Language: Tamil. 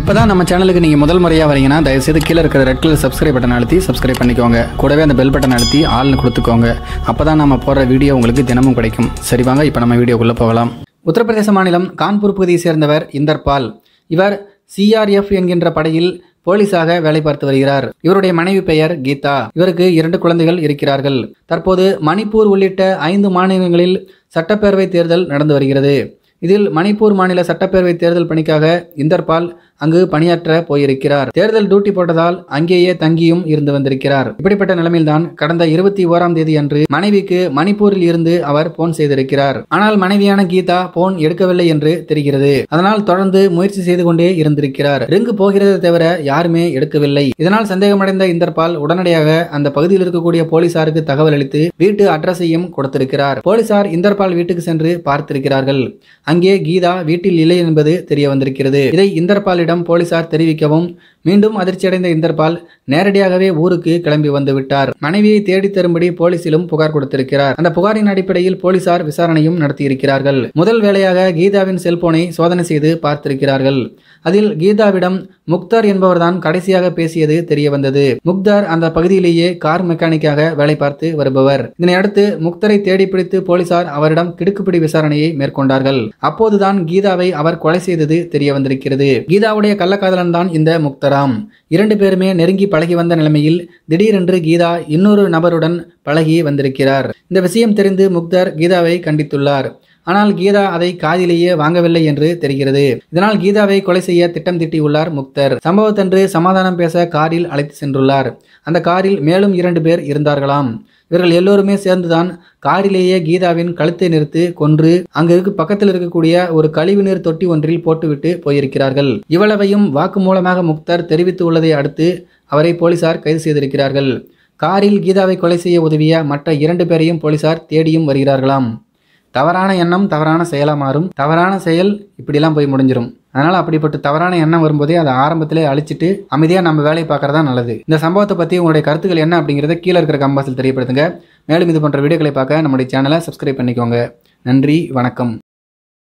இப்போ தான் நம்ம சேனலுக்கு நீங்கள் முதல் முறையாக வரீங்கன்னா தயவுசெய்து கீழே இருக்கிற ரெட் கலர் சப்ஸ்கிரைப் பட்டன் அழுத்தி சப்ஸ்கிரைப் பண்ணிக்கோங்க கூடவே அந்த பெல் பட்டன் அழுத்தி ஆள்னு கொடுத்துக்கோங்க அப்போ தான் நம்ம போடுற வீடியோ உங்களுக்கு தினமும் கிடைக்கும் சரி வாங்க இப்போ நம்ம வீடியோக்குள்ளே போகலாம் உத்தரப்பிரதேச மாநிலம் கான்பூர் பகுதியை சேர்ந்தவர் இந்தர் பால் இவர் சிஆர்எஃப் என்கின்ற படையில் போலீஸாக வேலை பார்த்து வருகிறார் இவருடைய மனைவி பெயர் கீதா இவருக்கு இரண்டு குழந்தைகள் இருக்கிறார்கள் தற்போது மணிப்பூர் உள்ளிட்ட ஐந்து மாநிலங்களில் சட்டப்பேரவை தேர்தல் நடந்து வருகிறது இதில் மணிப்பூர் மாநில சட்டப்பேரவை தேர்தல் பணிக்காக இந்தர்பால் அங்கு பணியாற்ற போயிருக்கிறார் தேர்தல் டியூட்டி போட்டதால் அங்கேயே தங்கியும் இருந்து வந்திருக்கிறார் இப்படிப்பட்ட நிலைமையில்தான் கடந்த இருபத்தி ஓராம் தேதி அன்று மனைவிக்கு மணிப்பூரில் இருந்து அவர் போன் செய்திருக்கிறார் ஆனால் மனைவியான கீதா போன் எடுக்கவில்லை என்று தெரிகிறது அதனால் தொடர்ந்து முயற்சி செய்து கொண்டே இருந்திருக்கிறார் ரிங்கு போகிறதை தவிர யாருமே எடுக்கவில்லை இதனால் சந்தேகமடைந்த இந்தர்பால் உடனடியாக அந்த பகுதியில் இருக்கக்கூடிய போலீசாருக்கு தகவல் அளித்து வீட்டு அட்ரஸையும் கொடுத்திருக்கிறார் போலீசார் இந்தர்பால் வீட்டுக்கு சென்று பார்த்திருக்கிறார்கள் அங்கே கீதா வீட்டில் இல்லை என்பது தெரிய வந்திருக்கிறது இதை இந்தர்பால் இந்திரபாலிடம் போலீசார் தெரிவிக்கவும் மீண்டும் அதிர்ச்சியடைந்த இந்தர்பால் நேரடியாகவே ஊருக்கு கிளம்பி வந்துவிட்டார் மனைவியை தேடி தரும்படி போலீசிலும் புகார் கொடுத்திருக்கிறார் அந்த புகாரின் அடிப்படையில் போலீசார் விசாரணையும் நடத்தியிருக்கிறார்கள் முதல் வேளையாக கீதாவின் செல்போனை சோதனை செய்து பார்த்திருக்கிறார்கள் அதில் கீதாவிடம் முக்தார் என்பவர்தான் கடைசியாக பேசியது தெரிய வந்தது முக்தார் அந்த பகுதியிலேயே கார் மெக்கானிக்காக வேலை பார்த்து வருபவர் இதனையடுத்து முக்தரை தேடி பிடித்து போலீசார் அவரிடம் கிடுக்குப்பிடி விசாரணையை மேற்கொண்டார்கள் அப்போதுதான் கீதாவை அவர் கொலை செய்தது தெரிய வந்திருக்கிறது கீதா கீதாவுடைய கள்ளக்காதலன் தான் இந்த முக்தராம் இரண்டு பேருமே நெருங்கி பழகி வந்த நிலைமையில் திடீரென்று கீதா இன்னொரு நபருடன் பழகி வந்திருக்கிறார் இந்த விஷயம் தெரிந்து முக்தர் கீதாவை கண்டித்துள்ளார் ஆனால் கீதா அதை காதிலேயே வாங்கவில்லை என்று தெரிகிறது இதனால் கீதாவை கொலை செய்ய திட்டம் திட்டியுள்ளார் முக்தர் சம்பவத்தன்று சமாதானம் பேச காரில் அழைத்து சென்றுள்ளார் அந்த காரில் மேலும் இரண்டு பேர் இருந்தார்களாம் இவர்கள் எல்லோருமே சேர்ந்துதான் காரிலேயே கீதாவின் கழுத்தை நிறுத்து கொன்று அங்கு இருக்கு பக்கத்தில் இருக்கக்கூடிய ஒரு கழிவுநீர் தொட்டி ஒன்றில் போட்டுவிட்டு போயிருக்கிறார்கள் இவ்வளவையும் வாக்குமூலமாக முக்தர் தெரிவித்து உள்ளதை அடுத்து அவரை போலீசார் கைது செய்திருக்கிறார்கள் காரில் கீதாவை கொலை செய்ய உதவிய மற்ற இரண்டு பேரையும் போலீசார் தேடியும் வருகிறார்களாம் தவறான எண்ணம் தவறான செயலாக மாறும் தவறான செயல் இப்படிலாம் போய் முடிஞ்சிடும் அதனால் அப்படிப்பட்ட தவறான எண்ணம் வரும்போதே அதை ஆரம்பத்திலே அழிச்சிட்டு அமைதியாக நம்ம வேலையை பார்க்குறதா நல்லது இந்த சம்பவத்தை பற்றி உங்களுடைய கருத்துக்கள் என்ன அப்படிங்கிறத கீழே இருக்கிற கம்பாஸில் தெரியப்படுத்துங்க மேலும் இது போன்ற வீடியோக்களை பார்க்க நம்முடைய சேனலை சப்ஸ்கிரைப் பண்ணிக்கோங்க நன்றி வணக்கம்